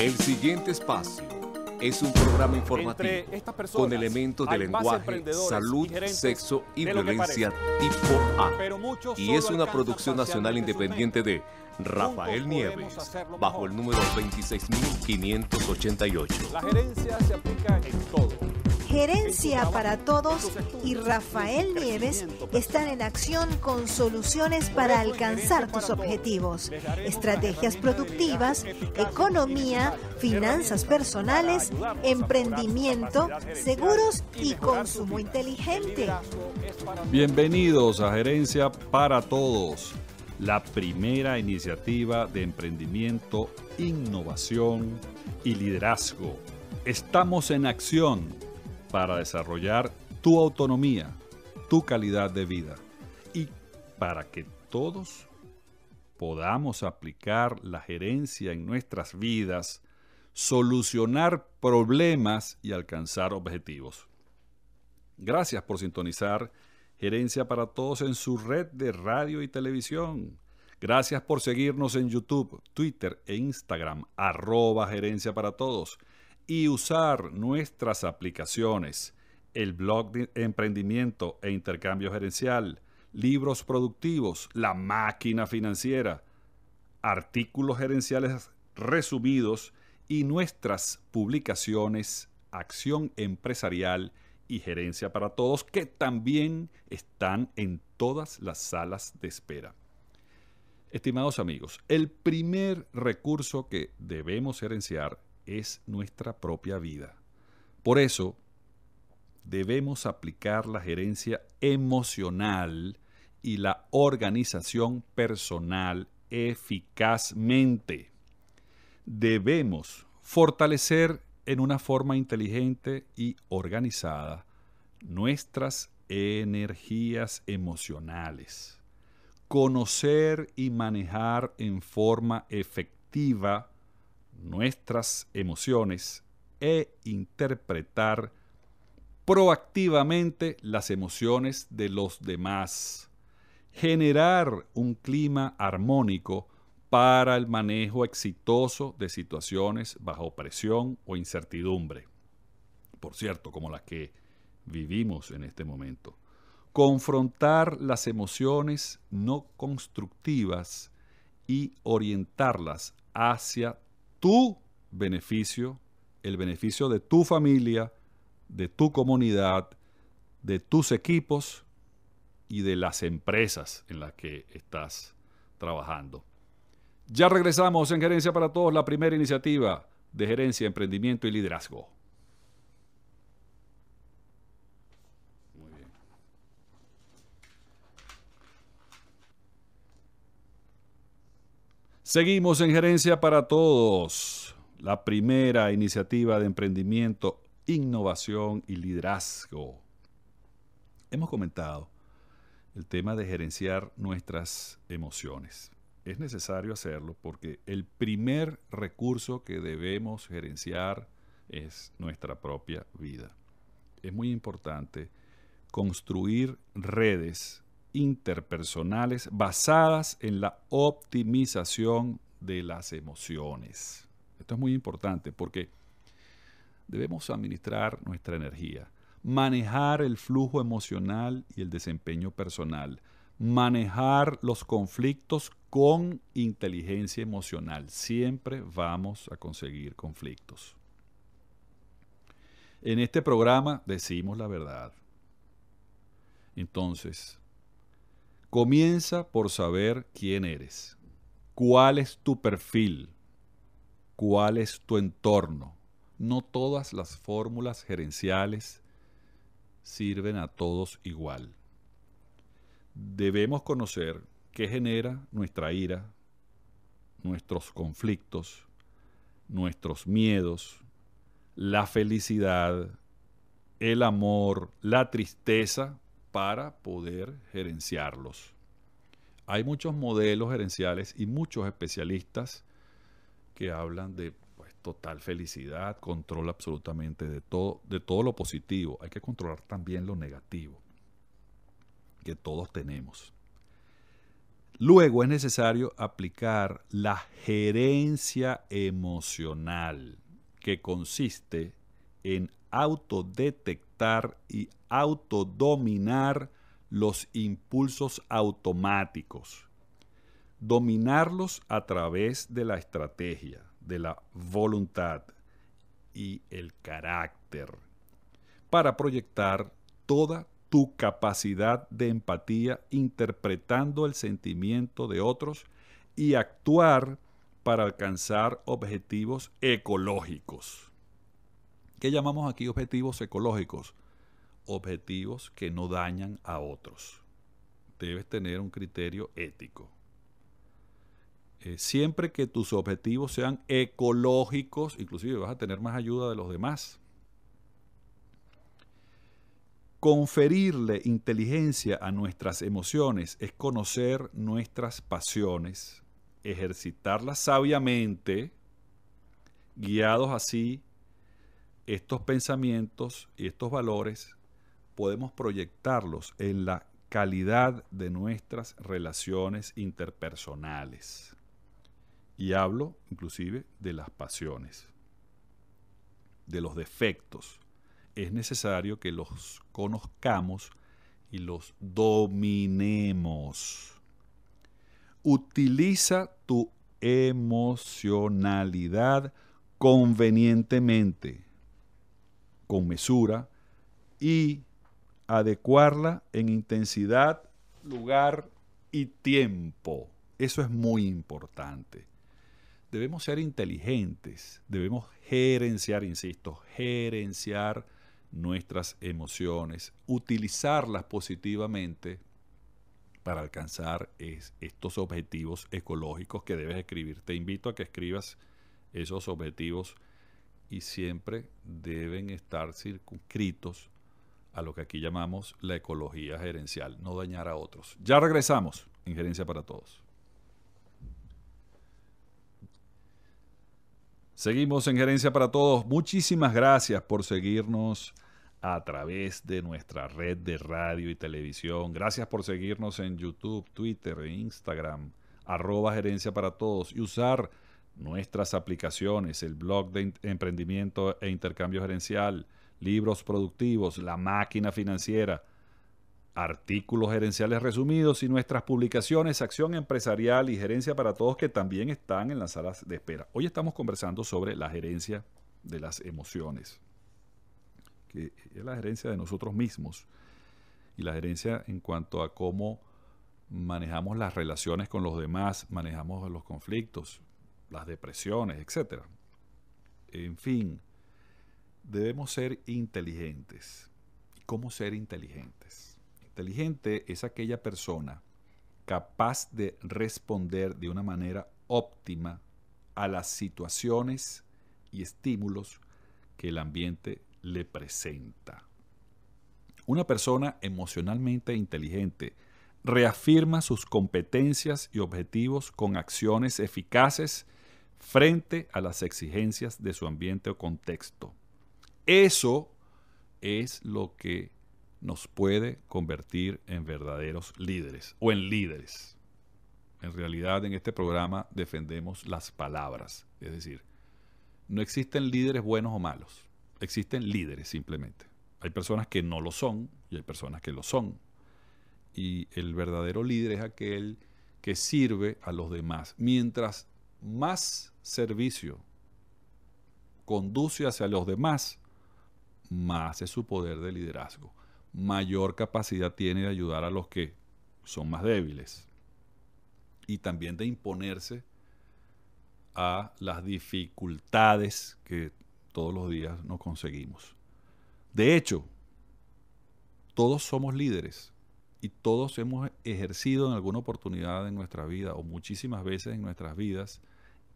El siguiente espacio es un programa informativo con elementos de lenguaje, salud, sexo y violencia tipo A. y es una producción nacional este independiente de Rafael Nieves, bajo el número 26588. La gerencia se aplica en todo. Gerencia para Todos y Rafael Nieves están en acción con soluciones para alcanzar tus objetivos, estrategias productivas, economía, finanzas personales, emprendimiento, seguros y consumo inteligente. Bienvenidos a Gerencia para Todos, la primera iniciativa de emprendimiento, innovación y liderazgo. Estamos en acción para desarrollar tu autonomía, tu calidad de vida y para que todos podamos aplicar la gerencia en nuestras vidas, solucionar problemas y alcanzar objetivos. Gracias por sintonizar Gerencia para Todos en su red de radio y televisión. Gracias por seguirnos en YouTube, Twitter e Instagram, arroba Gerencia para Todos y usar nuestras aplicaciones, el blog de emprendimiento e intercambio gerencial, libros productivos, la máquina financiera, artículos gerenciales resumidos y nuestras publicaciones Acción Empresarial y Gerencia para Todos, que también están en todas las salas de espera. Estimados amigos, el primer recurso que debemos gerenciar es nuestra propia vida. Por eso, debemos aplicar la gerencia emocional y la organización personal eficazmente. Debemos fortalecer en una forma inteligente y organizada nuestras energías emocionales, conocer y manejar en forma efectiva nuestras emociones e interpretar proactivamente las emociones de los demás. Generar un clima armónico para el manejo exitoso de situaciones bajo presión o incertidumbre. Por cierto, como las que vivimos en este momento. Confrontar las emociones no constructivas y orientarlas hacia tu beneficio, el beneficio de tu familia, de tu comunidad, de tus equipos y de las empresas en las que estás trabajando. Ya regresamos en Gerencia para Todos, la primera iniciativa de gerencia, emprendimiento y liderazgo. Seguimos en Gerencia para Todos, la primera iniciativa de emprendimiento, innovación y liderazgo. Hemos comentado el tema de gerenciar nuestras emociones. Es necesario hacerlo porque el primer recurso que debemos gerenciar es nuestra propia vida. Es muy importante construir redes interpersonales basadas en la optimización de las emociones. Esto es muy importante porque debemos administrar nuestra energía, manejar el flujo emocional y el desempeño personal, manejar los conflictos con inteligencia emocional. Siempre vamos a conseguir conflictos. En este programa decimos la verdad. Entonces, Comienza por saber quién eres, cuál es tu perfil, cuál es tu entorno. No todas las fórmulas gerenciales sirven a todos igual. Debemos conocer qué genera nuestra ira, nuestros conflictos, nuestros miedos, la felicidad, el amor, la tristeza para poder gerenciarlos. Hay muchos modelos gerenciales y muchos especialistas que hablan de pues, total felicidad, control absolutamente de todo, de todo lo positivo. Hay que controlar también lo negativo que todos tenemos. Luego es necesario aplicar la gerencia emocional, que consiste en autodetectar y autodominar los impulsos automáticos. Dominarlos a través de la estrategia, de la voluntad y el carácter, para proyectar toda tu capacidad de empatía interpretando el sentimiento de otros y actuar para alcanzar objetivos ecológicos. ¿Qué llamamos aquí objetivos ecológicos? Objetivos que no dañan a otros. Debes tener un criterio ético. Eh, siempre que tus objetivos sean ecológicos, inclusive vas a tener más ayuda de los demás. Conferirle inteligencia a nuestras emociones es conocer nuestras pasiones, ejercitarlas sabiamente, guiados así estos pensamientos y estos valores podemos proyectarlos en la calidad de nuestras relaciones interpersonales. Y hablo inclusive de las pasiones, de los defectos. Es necesario que los conozcamos y los dominemos. Utiliza tu emocionalidad convenientemente con mesura y adecuarla en intensidad, lugar y tiempo. Eso es muy importante. Debemos ser inteligentes, debemos gerenciar, insisto, gerenciar nuestras emociones, utilizarlas positivamente para alcanzar estos objetivos ecológicos que debes escribir. Te invito a que escribas esos objetivos ecológicos y siempre deben estar circunscritos a lo que aquí llamamos la ecología gerencial, no dañar a otros. Ya regresamos en Gerencia para Todos. Seguimos en Gerencia para Todos. Muchísimas gracias por seguirnos a través de nuestra red de radio y televisión. Gracias por seguirnos en YouTube, Twitter e Instagram, arroba Gerencia para Todos y usar nuestras aplicaciones, el blog de emprendimiento e intercambio gerencial, libros productivos, la máquina financiera, artículos gerenciales resumidos y nuestras publicaciones Acción Empresarial y Gerencia para Todos que también están en las salas de espera. Hoy estamos conversando sobre la gerencia de las emociones, que es la gerencia de nosotros mismos y la gerencia en cuanto a cómo manejamos las relaciones con los demás, manejamos los conflictos, las depresiones, etc. En fin, debemos ser inteligentes. ¿Cómo ser inteligentes? Inteligente es aquella persona capaz de responder de una manera óptima a las situaciones y estímulos que el ambiente le presenta. Una persona emocionalmente inteligente reafirma sus competencias y objetivos con acciones eficaces frente a las exigencias de su ambiente o contexto. Eso es lo que nos puede convertir en verdaderos líderes o en líderes. En realidad en este programa defendemos las palabras, es decir, no existen líderes buenos o malos, existen líderes simplemente. Hay personas que no lo son y hay personas que lo son. Y el verdadero líder es aquel que sirve a los demás mientras más servicio conduce hacia los demás, más es su poder de liderazgo. Mayor capacidad tiene de ayudar a los que son más débiles. Y también de imponerse a las dificultades que todos los días nos conseguimos. De hecho, todos somos líderes y todos hemos ejercido en alguna oportunidad en nuestra vida o muchísimas veces en nuestras vidas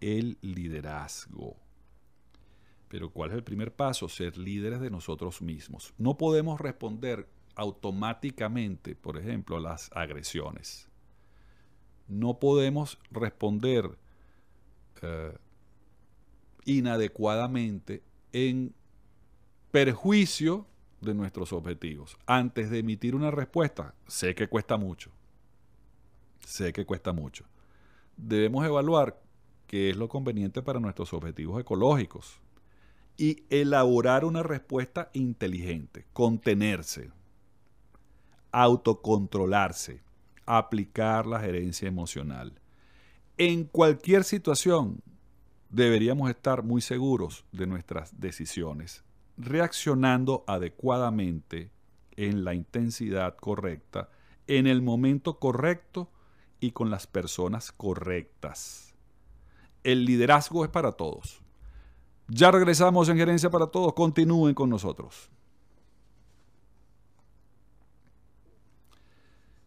el liderazgo. Pero ¿cuál es el primer paso? Ser líderes de nosotros mismos. No podemos responder automáticamente, por ejemplo, a las agresiones. No podemos responder eh, inadecuadamente en perjuicio de nuestros objetivos. Antes de emitir una respuesta, sé que cuesta mucho. Sé que cuesta mucho. Debemos evaluar qué es lo conveniente para nuestros objetivos ecológicos y elaborar una respuesta inteligente, contenerse, autocontrolarse, aplicar la gerencia emocional. En cualquier situación deberíamos estar muy seguros de nuestras decisiones reaccionando adecuadamente en la intensidad correcta, en el momento correcto y con las personas correctas. El liderazgo es para todos. Ya regresamos en Gerencia para Todos. Continúen con nosotros.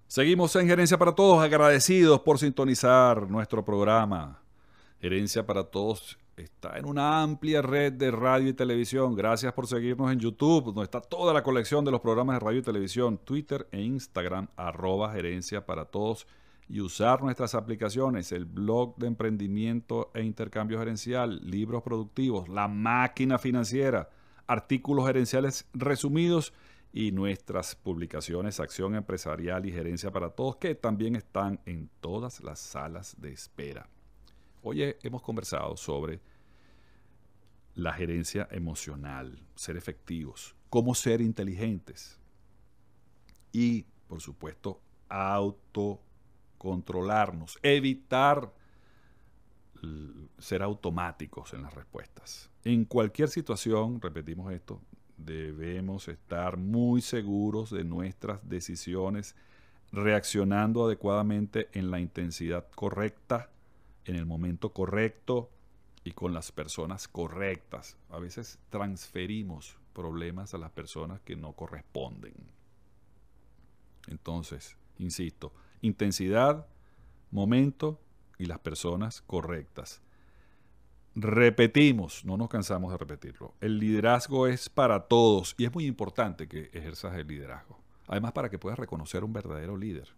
Seguimos en Gerencia para Todos, agradecidos por sintonizar nuestro programa. Gerencia para Todos está en una amplia red de radio y televisión. Gracias por seguirnos en YouTube, donde está toda la colección de los programas de radio y televisión, Twitter e Instagram, arroba gerencia para todos. Y usar nuestras aplicaciones, el blog de emprendimiento e intercambio gerencial, libros productivos, la máquina financiera, artículos gerenciales resumidos y nuestras publicaciones Acción Empresarial y Gerencia para Todos, que también están en todas las salas de espera. Hoy hemos conversado sobre la gerencia emocional, ser efectivos, cómo ser inteligentes y, por supuesto, autocontrolarnos, evitar ser automáticos en las respuestas. En cualquier situación, repetimos esto, debemos estar muy seguros de nuestras decisiones, reaccionando adecuadamente en la intensidad correcta en el momento correcto y con las personas correctas. A veces transferimos problemas a las personas que no corresponden. Entonces, insisto, intensidad, momento y las personas correctas. Repetimos, no nos cansamos de repetirlo, el liderazgo es para todos y es muy importante que ejerzas el liderazgo. Además, para que puedas reconocer un verdadero líder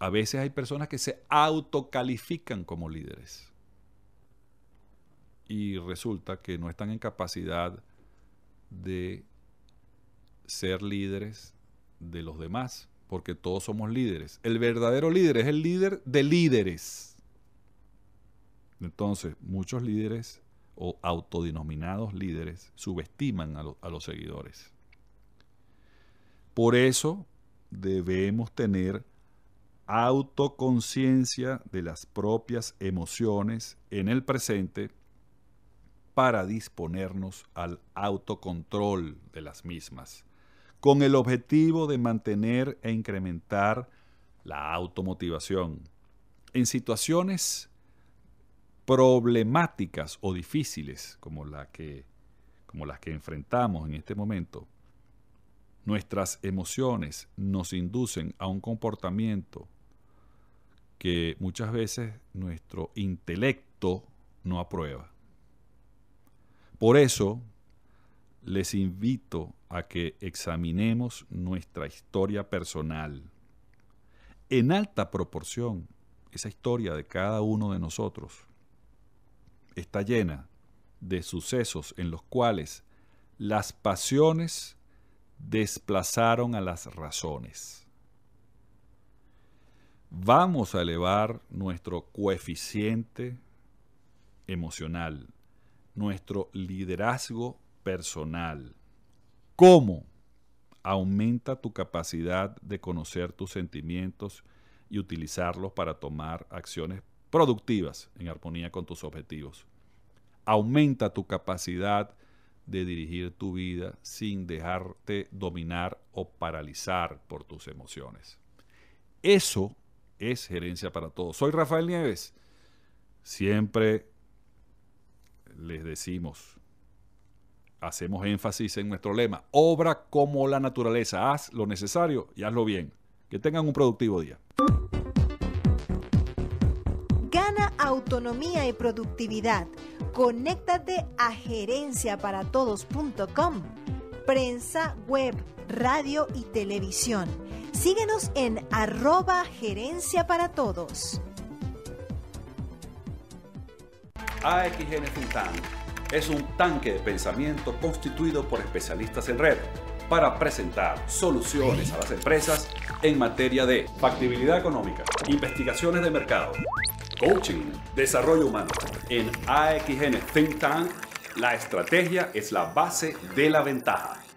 a veces hay personas que se autocalifican como líderes. Y resulta que no están en capacidad de ser líderes de los demás, porque todos somos líderes. El verdadero líder es el líder de líderes. Entonces, muchos líderes o autodenominados líderes subestiman a, a los seguidores. Por eso debemos tener autoconciencia de las propias emociones en el presente para disponernos al autocontrol de las mismas, con el objetivo de mantener e incrementar la automotivación. En situaciones problemáticas o difíciles como, la que, como las que enfrentamos en este momento, nuestras emociones nos inducen a un comportamiento que muchas veces nuestro intelecto no aprueba. Por eso les invito a que examinemos nuestra historia personal. En alta proporción, esa historia de cada uno de nosotros está llena de sucesos en los cuales las pasiones desplazaron a las razones vamos a elevar nuestro coeficiente emocional, nuestro liderazgo personal. ¿Cómo? Aumenta tu capacidad de conocer tus sentimientos y utilizarlos para tomar acciones productivas en armonía con tus objetivos. Aumenta tu capacidad de dirigir tu vida sin dejarte dominar o paralizar por tus emociones. Eso es gerencia para todos. Soy Rafael Nieves. Siempre les decimos, hacemos énfasis en nuestro lema, obra como la naturaleza, haz lo necesario y hazlo bien. Que tengan un productivo día. Gana autonomía y productividad. Conéctate a gerenciaparatodos.com prensa, web, radio y televisión. Síguenos en arroba gerencia para todos. AXN Tank es un tanque de pensamiento constituido por especialistas en red para presentar soluciones a las empresas en materia de factibilidad económica, investigaciones de mercado, coaching, desarrollo humano. En AXN Think Tank la estrategia es la base de la ventaja.